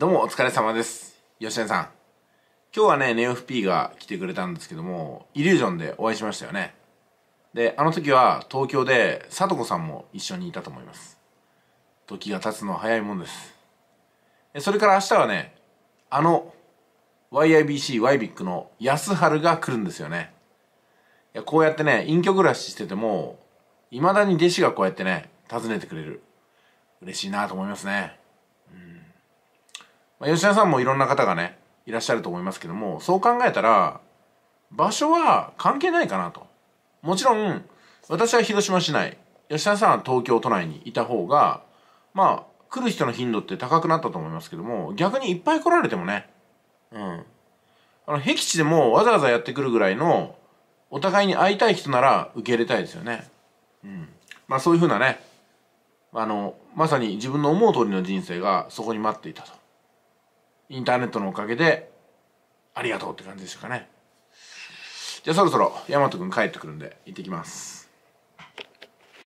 どうもお疲れ様です。吉田さん。今日はね、ネオ FP が来てくれたんですけども、イリュージョンでお会いしましたよね。で、あの時は東京で、さとこさんも一緒にいたと思います。時が経つのは早いもんです。それから明日はね、あの、YIBC、YBIC の安春が来るんですよね。いや、こうやってね、隠居暮らししてても、未だに弟子がこうやってね、訪ねてくれる。嬉しいなと思いますね。まあ、吉田さんもいろんな方がねいらっしゃると思いますけどもそう考えたら場所は関係ないかなともちろん私は広島市内吉田さんは東京都内にいた方がまあ来る人の頻度って高くなったと思いますけども逆にいっぱい来られてもねうんあの僻地でもわざわざやってくるぐらいのお互いに会いたい人なら受け入れたいですよねうんまあそういうふうなねあのまさに自分の思う通りの人生がそこに待っていたとインターネットのおかげでありがとうって感じでしょうかねじゃあそろそろ大和くん帰ってくるんで行ってきます